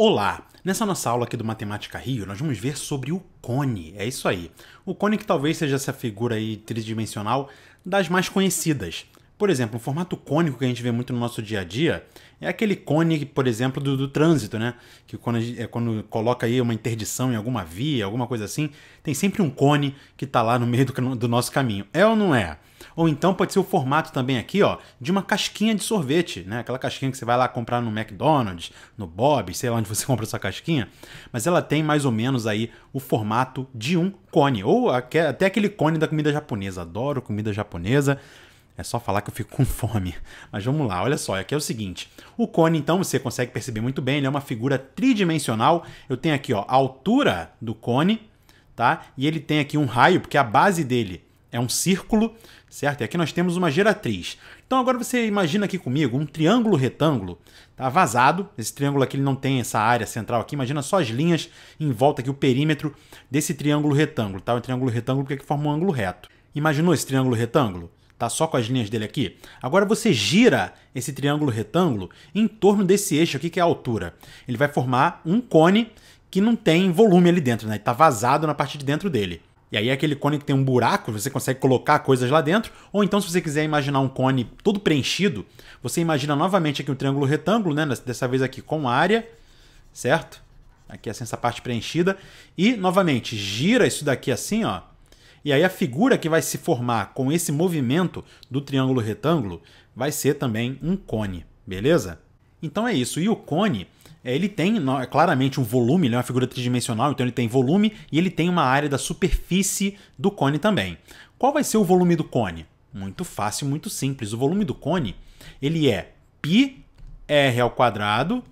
Olá! Nessa nossa aula aqui do Matemática Rio, nós vamos ver sobre o cone. É isso aí. O cone que talvez seja essa figura aí tridimensional das mais conhecidas. Por exemplo, um formato cônico que a gente vê muito no nosso dia a dia é aquele cone, por exemplo, do, do trânsito, né? Que quando, é quando coloca aí uma interdição em alguma via, alguma coisa assim, tem sempre um cone que está lá no meio do, do nosso caminho. É ou não é? Ou então pode ser o formato também aqui, ó, de uma casquinha de sorvete, né? Aquela casquinha que você vai lá comprar no McDonald's, no Bob, sei lá onde você compra essa casquinha, mas ela tem mais ou menos aí o formato de um cone, ou até aquele cone da comida japonesa. Adoro comida japonesa. É só falar que eu fico com fome. Mas vamos lá, olha só, aqui é o seguinte. O cone, então, você consegue perceber muito bem, ele é uma figura tridimensional. Eu tenho aqui ó, a altura do cone, tá? E ele tem aqui um raio, porque a base dele é um círculo, certo? E aqui nós temos uma geratriz. Então agora você imagina aqui comigo um triângulo retângulo, tá vazado. Esse triângulo aqui ele não tem essa área central aqui. Imagina só as linhas em volta aqui o perímetro desse triângulo retângulo, tá? O triângulo retângulo porque ele é forma um ângulo reto. Imaginou esse triângulo retângulo? tá só com as linhas dele aqui. Agora você gira esse triângulo retângulo em torno desse eixo aqui, que é a altura. Ele vai formar um cone que não tem volume ali dentro, né? Está vazado na parte de dentro dele. E aí é aquele cone que tem um buraco, você consegue colocar coisas lá dentro, ou então se você quiser imaginar um cone todo preenchido, você imagina novamente aqui um triângulo retângulo, né? Dessa vez aqui com área, certo? Aqui assim, essa parte preenchida. E, novamente, gira isso daqui assim, ó e aí a figura que vai se formar com esse movimento do triângulo retângulo vai ser também um cone, beleza? Então é isso. E o cone, é, ele tem é claramente um volume, ele é uma figura tridimensional, então ele tem volume e ele tem uma área da superfície do cone também. Qual vai ser o volume do cone? Muito fácil, muito simples. O volume do cone, ele é pi r ao quadrado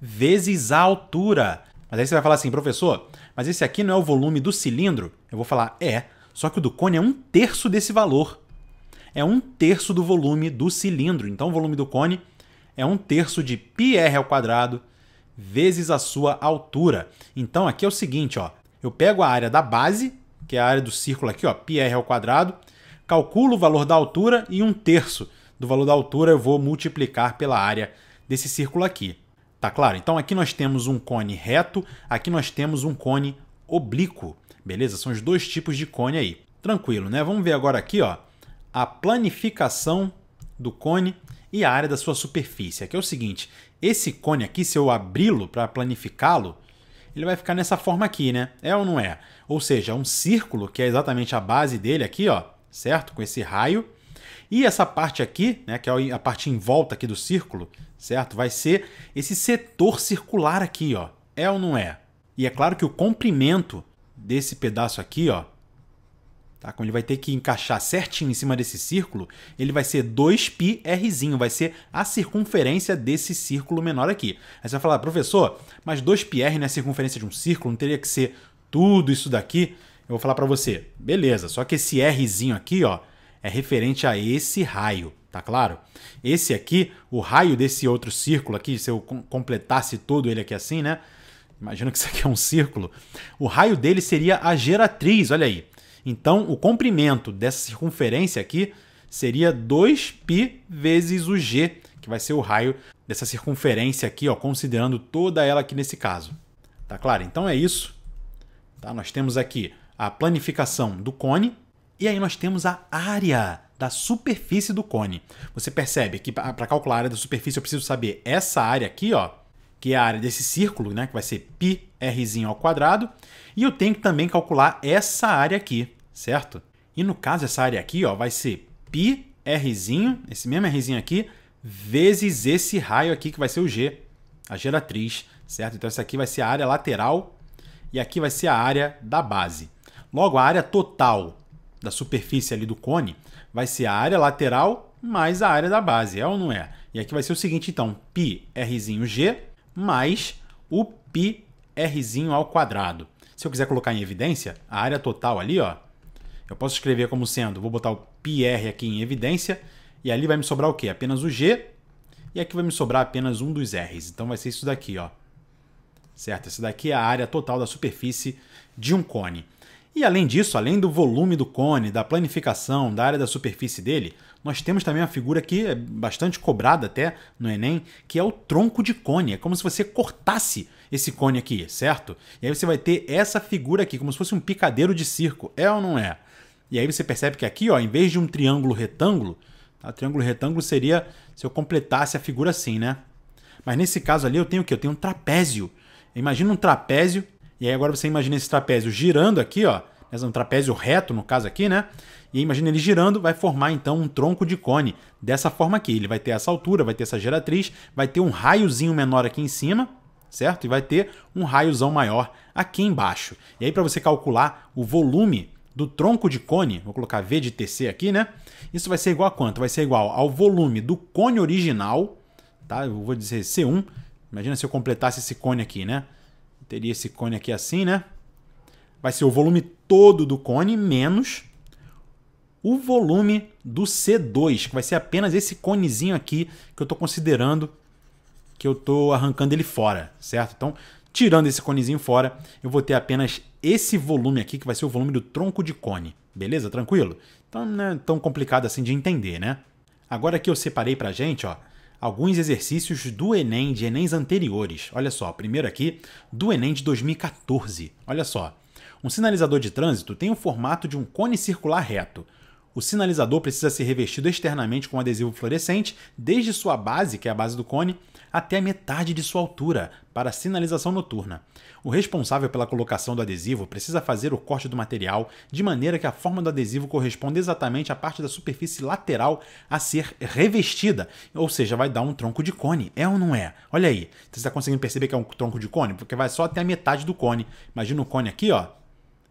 vezes a altura. Mas aí você vai falar assim, professor, mas esse aqui não é o volume do cilindro? Eu vou falar, é, só que o do cone é um terço desse valor. É um terço do volume do cilindro. Então o volume do cone é um terço de πr ao quadrado vezes a sua altura. Então aqui é o seguinte, ó, eu pego a área da base, que é a área do círculo aqui, ó, πr ao quadrado, calculo o valor da altura e um terço do valor da altura eu vou multiplicar pela área desse círculo aqui. Tá claro? Então aqui nós temos um cone reto, aqui nós temos um cone oblíquo. Beleza? São os dois tipos de cone aí. Tranquilo, né? Vamos ver agora aqui, ó, a planificação do cone e a área da sua superfície. Aqui é o seguinte, esse cone aqui, se eu abri-lo para planificá-lo, ele vai ficar nessa forma aqui, né? É ou não é? Ou seja, é um círculo, que é exatamente a base dele aqui, ó, certo? Com esse raio. E essa parte aqui, né, que é a parte em volta aqui do círculo, certo? Vai ser esse setor circular aqui, ó. É ou não é? E é claro que o comprimento desse pedaço aqui, ó. Tá? Como ele vai ter que encaixar certinho em cima desse círculo, ele vai ser 2πrzinho, vai ser a circunferência desse círculo menor aqui. Aí você vai falar, professor, mas 2πr não é a circunferência de um círculo? Não teria que ser tudo isso daqui? Eu vou falar para você, beleza, só que esse rzinho aqui, ó, é referente a esse raio, tá claro? Esse aqui, o raio desse outro círculo aqui, se eu completasse todo ele aqui assim, né? imagina que isso aqui é um círculo, o raio dele seria a geratriz, olha aí. Então, o comprimento dessa circunferência aqui seria 2π vezes o g, que vai ser o raio dessa circunferência aqui, ó, considerando toda ela aqui nesse caso. Tá claro? Então é isso. Tá? Nós temos aqui a planificação do cone e aí nós temos a área da superfície do cone. Você percebe que para calcular a área da superfície eu preciso saber essa área aqui, ó, que é a área desse círculo, né, que vai ser πr ao quadrado, e eu tenho que também calcular essa área aqui, certo? E no caso essa área aqui, ó, vai ser πr, esse mesmo rzinho aqui, vezes esse raio aqui que vai ser o g, a geratriz, certo? Então essa aqui vai ser a área lateral e aqui vai ser a área da base. Logo a área total da superfície ali do cone vai ser a área lateral mais a área da base, é ou não é? E aqui vai ser o seguinte então, πrzinho g mais o πrzinho ao quadrado. Se eu quiser colocar em evidência, a área total ali, ó, eu posso escrever como sendo, vou botar o πr aqui em evidência, e ali vai me sobrar o quê? Apenas o g, e aqui vai me sobrar apenas um dos r's. Então vai ser isso daqui, ó. Certo? Essa daqui é a área total da superfície de um cone. E além disso, além do volume do cone, da planificação, da área da superfície dele, nós temos também uma figura que é bastante cobrada até no Enem, que é o tronco de cone. É como se você cortasse esse cone aqui, certo? E aí você vai ter essa figura aqui, como se fosse um picadeiro de circo. É ou não é? E aí você percebe que aqui, ó, em vez de um triângulo retângulo, tá? triângulo retângulo seria se eu completasse a figura assim, né? Mas nesse caso ali eu tenho o quê? Eu tenho um trapézio. Imagina um trapézio, e aí agora você imagina esse trapézio girando aqui, ó, né? um trapézio reto no caso aqui, né? E imagina ele girando, vai formar então um tronco de cone. Dessa forma aqui, ele vai ter essa altura, vai ter essa geratriz, vai ter um raiozinho menor aqui em cima, certo? E vai ter um raiozão maior aqui embaixo. E aí para você calcular o volume do tronco de cone, vou colocar V de TC aqui, né? Isso vai ser igual a quanto? Vai ser igual ao volume do cone original, tá? Eu vou dizer C1. Imagina se eu completasse esse cone aqui, né? teria esse cone aqui assim, né? vai ser o volume todo do cone menos o volume do C2, que vai ser apenas esse conezinho aqui que eu estou considerando que eu estou arrancando ele fora, certo? Então, tirando esse conezinho fora, eu vou ter apenas esse volume aqui, que vai ser o volume do tronco de cone, beleza? Tranquilo? Então não é tão complicado assim de entender, né? Agora que eu separei a gente, ó, alguns exercícios do Enem, de Enems anteriores. Olha só, primeiro aqui, do Enem de 2014. Olha só, um sinalizador de trânsito tem o formato de um cone circular reto. O sinalizador precisa ser revestido externamente com um adesivo fluorescente, desde sua base, que é a base do cone, até a metade de sua altura, para sinalização noturna. O responsável pela colocação do adesivo precisa fazer o corte do material de maneira que a forma do adesivo corresponda exatamente à parte da superfície lateral a ser revestida, ou seja, vai dar um tronco de cone. É ou não é? Olha aí, você está conseguindo perceber que é um tronco de cone? Porque vai só até a metade do cone. Imagina o cone aqui, ó,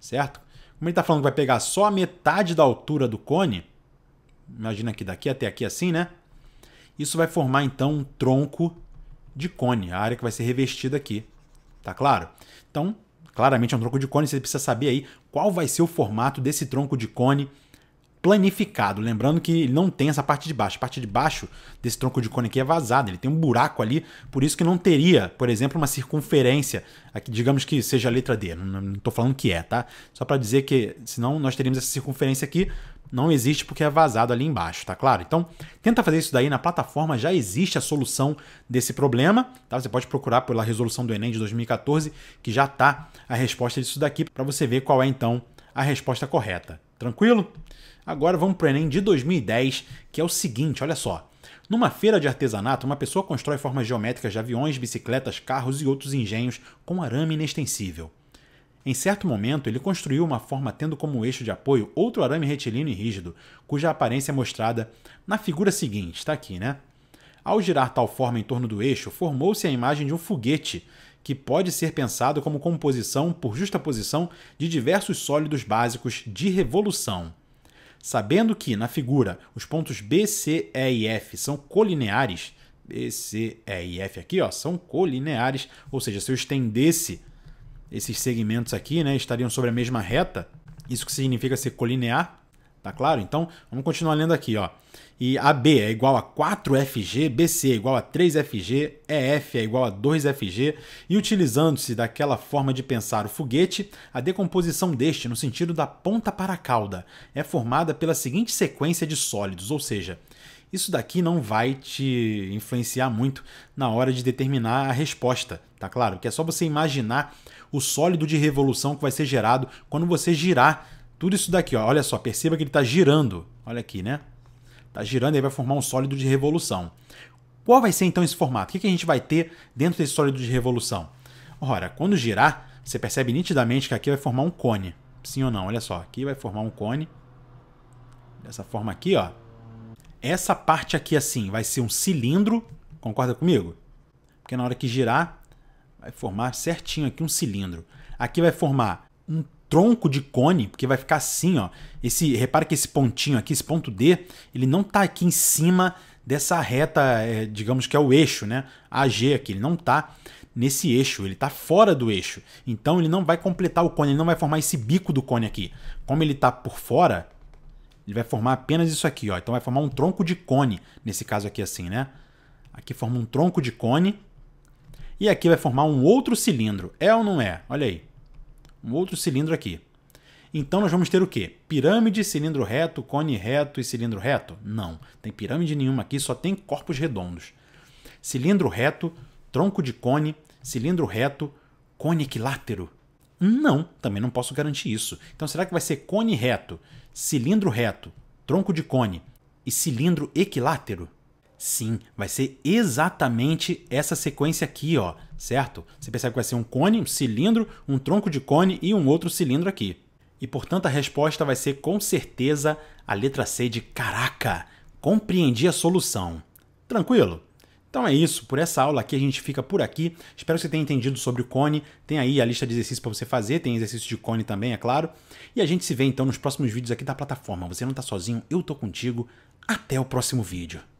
certo? Como ele está falando que vai pegar só a metade da altura do cone, imagina que daqui até aqui é assim, né? Isso vai formar então um tronco de cone, a área que vai ser revestida aqui, tá claro? Então, claramente é um tronco de cone, você precisa saber aí qual vai ser o formato desse tronco de cone planificado. Lembrando que ele não tem essa parte de baixo. A parte de baixo desse tronco de cone aqui é vazada, ele tem um buraco ali, por isso que não teria, por exemplo, uma circunferência, aqui, digamos que seja a letra D, não estou falando que é, tá? Só para dizer que senão nós teríamos essa circunferência aqui, não existe porque é vazado ali embaixo, tá claro? Então, tenta fazer isso daí na plataforma, já existe a solução desse problema, tá? Você pode procurar pela resolução do Enem de 2014, que já tá a resposta disso daqui, para você ver qual é então a resposta correta. Tranquilo? Agora vamos para o Enem de 2010, que é o seguinte, olha só. Numa feira de artesanato, uma pessoa constrói formas geométricas de aviões, bicicletas, carros e outros engenhos com arame inextensível. Em certo momento, ele construiu uma forma tendo como eixo de apoio outro arame retilíneo e rígido, cuja aparência é mostrada na figura seguinte, está aqui, né? Ao girar tal forma em torno do eixo, formou-se a imagem de um foguete, que pode ser pensado como composição por justaposição de diversos sólidos básicos de revolução. Sabendo que, na figura, os pontos B, C, E e F são colineares, B, C, E e F aqui ó, são colineares, ou seja, se eu estendesse esses segmentos aqui, né, estariam sobre a mesma reta, isso que significa ser colinear, Tá claro? Então, vamos continuar lendo aqui, ó. E AB é igual a 4FG, BC é igual a 3FG, EF é igual a 2FG, e utilizando-se daquela forma de pensar o foguete, a decomposição deste, no sentido da ponta para a cauda, é formada pela seguinte sequência de sólidos, ou seja, isso daqui não vai te influenciar muito na hora de determinar a resposta, tá claro? Que é só você imaginar o sólido de revolução que vai ser gerado quando você girar tudo isso daqui, ó, olha só, perceba que ele está girando. Olha aqui, né? Está girando e vai formar um sólido de revolução. Qual vai ser então esse formato? O que, que a gente vai ter dentro desse sólido de revolução? Ora, quando girar, você percebe nitidamente que aqui vai formar um cone. Sim ou não? Olha só, aqui vai formar um cone. Dessa forma aqui, ó. Essa parte aqui assim vai ser um cilindro, concorda comigo? Porque na hora que girar, vai formar certinho aqui um cilindro. Aqui vai formar um tronco de cone, porque vai ficar assim, ó. Esse, repara que esse pontinho aqui, esse ponto D, ele não está aqui em cima dessa reta, é, digamos que é o eixo, né? AG aqui, ele não está nesse eixo, ele está fora do eixo. Então ele não vai completar o cone, ele não vai formar esse bico do cone aqui. Como ele está por fora, ele vai formar apenas isso aqui, ó. Então vai formar um tronco de cone, nesse caso aqui assim, né? Aqui forma um tronco de cone. E aqui vai formar um outro cilindro. É ou não é? Olha aí um outro cilindro aqui. Então nós vamos ter o quê? Pirâmide, cilindro reto, cone reto e cilindro reto? Não, tem pirâmide nenhuma aqui, só tem corpos redondos. Cilindro reto, tronco de cone, cilindro reto, cone equilátero. Não, também não posso garantir isso. Então será que vai ser cone reto, cilindro reto, tronco de cone e cilindro equilátero? Sim, vai ser exatamente essa sequência aqui, ó, certo? Você percebe que vai ser um cone, um cilindro, um tronco de cone e um outro cilindro aqui. E portanto a resposta vai ser com certeza a letra C de caraca, compreendi a solução. Tranquilo? Então é isso, por essa aula aqui a gente fica por aqui. Espero que você tenha entendido sobre o cone. Tem aí a lista de exercícios para você fazer, tem exercício de cone também, é claro. E a gente se vê então nos próximos vídeos aqui da plataforma. Você não está sozinho, eu estou contigo. Até o próximo vídeo.